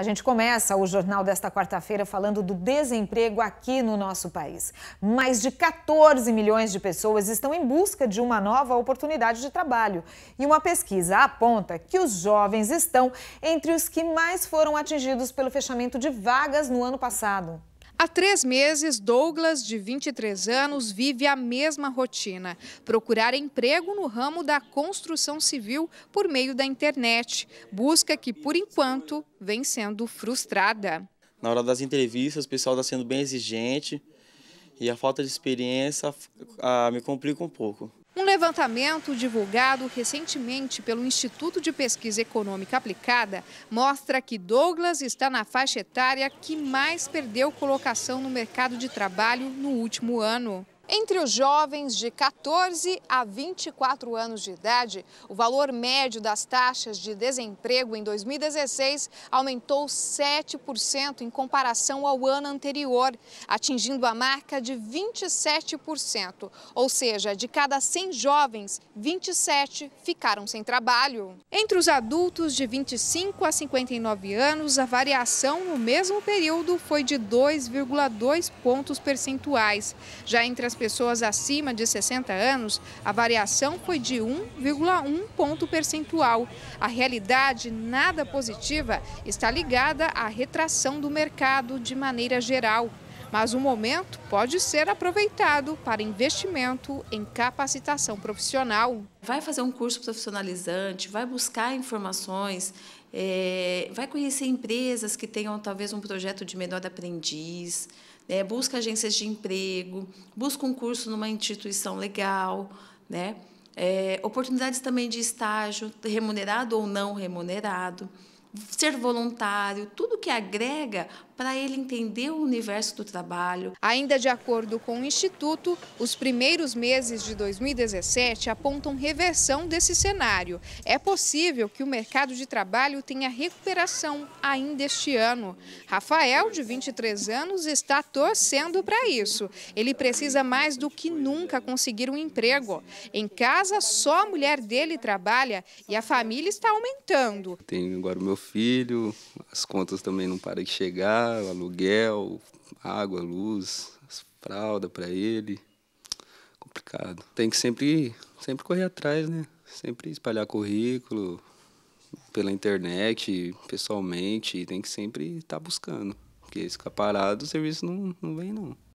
A gente começa o jornal desta quarta-feira falando do desemprego aqui no nosso país. Mais de 14 milhões de pessoas estão em busca de uma nova oportunidade de trabalho. E uma pesquisa aponta que os jovens estão entre os que mais foram atingidos pelo fechamento de vagas no ano passado. Há três meses, Douglas, de 23 anos, vive a mesma rotina: procurar emprego no ramo da construção civil por meio da internet. Busca que, por enquanto, vem sendo frustrada. Na hora das entrevistas, o pessoal está sendo bem exigente e a falta de experiência a, a, me complica um pouco. Um levantamento divulgado recentemente pelo Instituto de Pesquisa Econômica Aplicada mostra que Douglas está na faixa etária que mais perdeu colocação no mercado de trabalho no último ano. Entre os jovens de 14 a 24 anos de idade, o valor médio das taxas de desemprego em 2016 aumentou 7% em comparação ao ano anterior, atingindo a marca de 27%, ou seja, de cada 100 jovens, 27 ficaram sem trabalho. Entre os adultos de 25 a 59 anos, a variação no mesmo período foi de 2,2 pontos percentuais. Já entre as pessoas acima de 60 anos, a variação foi de 1,1 ponto percentual. A realidade nada positiva está ligada à retração do mercado de maneira geral mas o momento pode ser aproveitado para investimento em capacitação profissional. Vai fazer um curso profissionalizante, vai buscar informações, é, vai conhecer empresas que tenham talvez um projeto de menor aprendiz, né? busca agências de emprego, busca um curso numa instituição legal, né? É, oportunidades também de estágio, remunerado ou não remunerado, ser voluntário, tudo que agrega para ele entender o universo do trabalho. Ainda de acordo com o Instituto, os primeiros meses de 2017 apontam reversão desse cenário. É possível que o mercado de trabalho tenha recuperação ainda este ano. Rafael, de 23 anos, está torcendo para isso. Ele precisa mais do que nunca conseguir um emprego. Em casa, só a mulher dele trabalha e a família está aumentando. Tenho agora o meu filho, as contas também não param de chegar aluguel, água, luz, fralda para ele. Complicado. Tem que sempre, sempre correr atrás, né? Sempre espalhar currículo pela internet, pessoalmente, tem que sempre estar tá buscando. Porque se ficar parado, o serviço não, não vem, não.